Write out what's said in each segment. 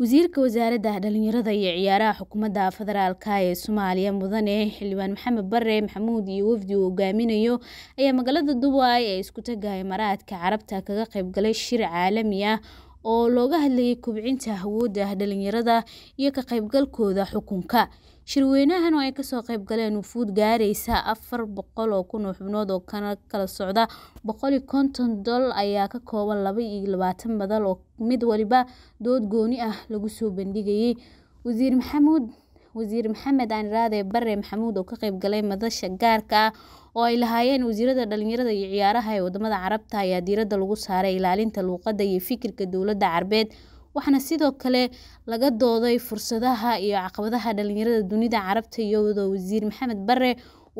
wasiirka wasaaradda dhalinyarada iyo ciyaaraha xukuumadda federaalka ee soomaaliya mudane xildhibaan maxamed bare maxamuud iyo wafdi uu hogaaminayo ayaa magaalada dubai ee isku tagaha maraadka carabta kaga qeybgalay shir caalami ah oo looga hadlayay kubcinta awoodda dhalinyarada iyo ka qaybgalkooda xukunka shirweynahan oo ay kasoo qayb galeen wufuud gaaraysa afar boqol oo kun oo xubnood oo kana kala socda boqol boqoli konton dol ayaa ka kooban laba iyo labaatan madal oo mid waliba dood gooni ah lagu soo bandhigayay wasiir maxamuud wasiir maxamed aan raade bare maxamuud oo ka qayb galay madasha gaarka ah oo ay lahaayeen wasiirada dhalinyarada iyo ciyaaraha ee wadamada carabta ayaa diiradda lagu saaray ilaalinta luuqadda iyo fikirka dowladda carbeed waxaana sidoo kale laga dooday fursadaha iyo caqabadaha dhalinyarada dunida carabta iyadoo wasiir maxamed bare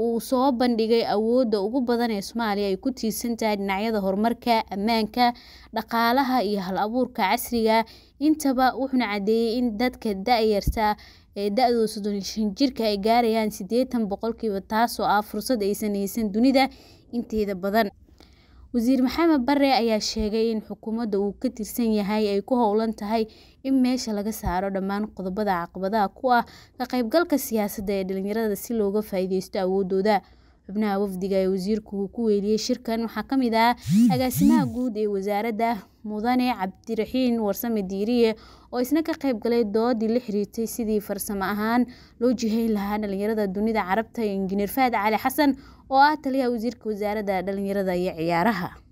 uu soo bandhigay awoodda ugu badan ee Soomaaliya ay ku tiirsan tahay dhinacyada horumarka, ammaanka, dhaqaalaha iyo hal-abuurka casriga Intaba wuxuuna cadeeyay in dadka da-yarta ee da-dood soddon shan jirka ay gaarayaan 80 boqolkiiba, taasoo ah fursad aysan haysan dunida inteeda badan. Wasiir Maxamed bare ayaa sheegay in xukuumadda uu ka tirsan yahay ay ku howlan tahay in meesha laga saaro dhammaan qodobada caqabadaha ku ah ka qaybgalka siyaasadda ee dhalinyarada si looga faa'iidaysto awoodooda xubnaha wafdiga ee wasiirku ku weeliyey shirkan waxaa ka mid ah agaasimaha guud ee wasaaradda mudane cabdiraxiin warsame diiriye oo isna ka qayb galay doodii la xiriirtay sidii farsamo ahaan loo jihay lahaa dhalinyarada dunida carabta iyo injineer faad cali xasan oo ah taliyaha wasiirka wasaaradda dhalinyarada iyo ciyaaraha